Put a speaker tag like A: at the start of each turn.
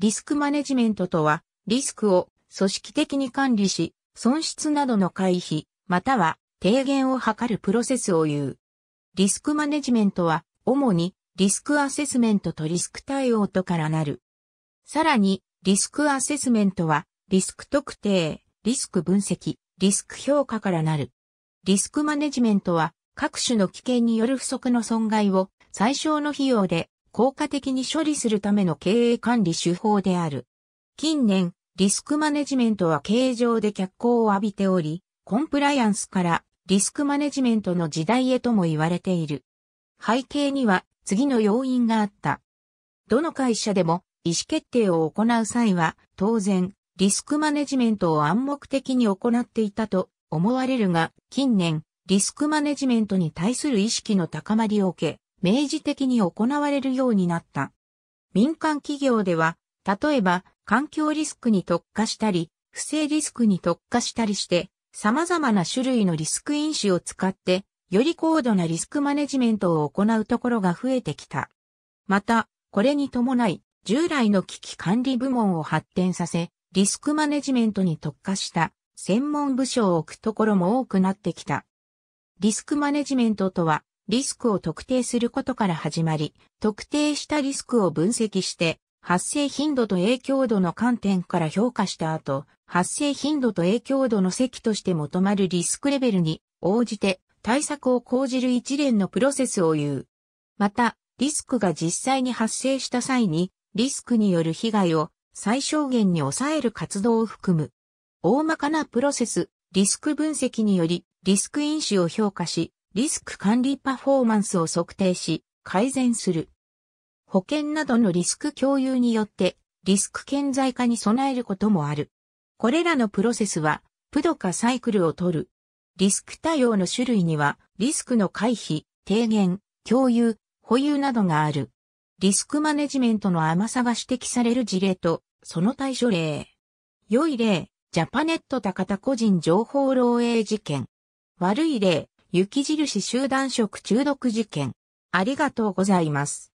A: リスクマネジメントとは、リスクを組織的に管理し、損失などの回避、または低減を図るプロセスを言う。リスクマネジメントは、主にリスクアセスメントとリスク対応とからなる。さらに、リスクアセスメントは、リスク特定、リスク分析、リスク評価からなる。リスクマネジメントは、各種の危険による不足の損害を最小の費用で効果的に処理するための経営管理手法である。近年、リスクマネジメントは経営上で脚光を浴びており、コンプライアンスからリスクマネジメントの時代へとも言われている。背景には次の要因があった。どの会社でも意思決定を行う際は当然リスクマネジメントを暗黙的に行っていたと思われるが近年リスクマネジメントに対する意識の高まりを受け明示的に行われるようになった。民間企業では、例えば環境リスクに特化したり、不正リスクに特化したりして、様々な種類のリスク因子を使って、より高度なリスクマネジメントを行うところが増えてきた。また、これに伴い、従来の危機管理部門を発展させ、リスクマネジメントに特化した専門部署を置くところも多くなってきた。リスクマネジメントとは、リスクを特定することから始まり、特定したリスクを分析して、発生頻度と影響度の観点から評価した後、発生頻度と影響度の積として求まるリスクレベルに応じて対策を講じる一連のプロセスを言う。また、リスクが実際に発生した際に、リスクによる被害を最小限に抑える活動を含む。大まかなプロセス、リスク分析により、リスク因子を評価し、リスク管理パフォーマンスを測定し、改善する。保険などのリスク共有によって、リスク顕在化に備えることもある。これらのプロセスは、プロかサイクルを取る。リスク対応の種類には、リスクの回避、低減、共有、保有などがある。リスクマネジメントの甘さが指摘される事例と、その対処例。良い例、ジャパネット高田個人情報漏洩事件。悪い例、雪印集団食中毒事件。ありがとうございます。